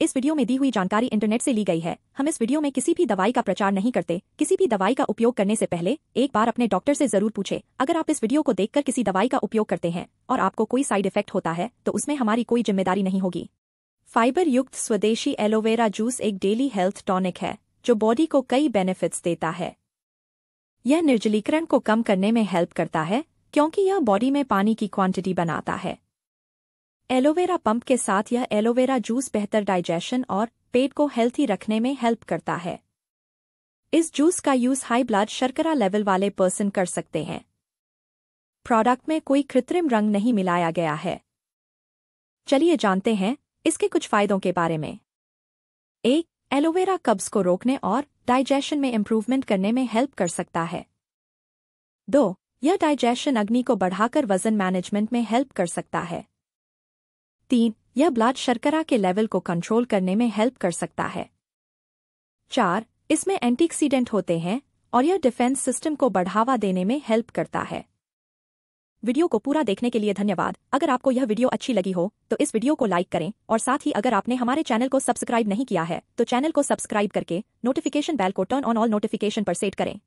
इस वीडियो में दी हुई जानकारी इंटरनेट से ली गई है हम इस वीडियो में किसी भी दवाई का प्रचार नहीं करते किसी भी दवाई का उपयोग करने से पहले एक बार अपने डॉक्टर से जरूर पूछे अगर आप इस वीडियो को देखकर किसी दवाई का उपयोग करते हैं और आपको कोई साइड इफेक्ट होता है तो उसमें हमारी कोई जिम्मेदारी नहीं होगी फाइबर युक्त स्वदेशी एलोवेरा जूस एक डेली हेल्थ टॉनिक है जो बॉडी को कई बेनिफिट्स देता है यह निर्जलीकरण को कम करने में हेल्प करता है क्योंकि यह बॉडी में पानी की क्वांटिटी बनाता है एलोवेरा पंप के साथ यह एलोवेरा जूस बेहतर डाइजेशन और पेट को हेल्थी रखने में हेल्प करता है इस जूस का यूज हाई ब्लड शर्करा लेवल वाले पर्सन कर सकते हैं प्रोडक्ट में कोई कृत्रिम रंग नहीं मिलाया गया है चलिए जानते हैं इसके कुछ फायदों के बारे में एक एलोवेरा कब्ज को रोकने और डाइजेशन में इम्प्रूवमेंट करने में हेल्प कर सकता है दो यह डाइजेशन अग्नि को बढ़ाकर वजन मैनेजमेंट में हेल्प कर सकता है तीन यह ब्लड शर्करा के लेवल को कंट्रोल करने में हेल्प कर सकता है चार इसमें एंटीक्सीडेंट होते हैं और यह डिफेंस सिस्टम को बढ़ावा देने में हेल्प करता है वीडियो को पूरा देखने के लिए धन्यवाद अगर आपको यह वीडियो अच्छी लगी हो तो इस वीडियो को लाइक करें और साथ ही अगर आपने हमारे चैनल को सब्सक्राइब नहीं किया है तो चैनल को सब्सक्राइब करके नोटिफिकेशन बैल को टर्न ऑन ऑल नोटिफिकेशन पर सेट करें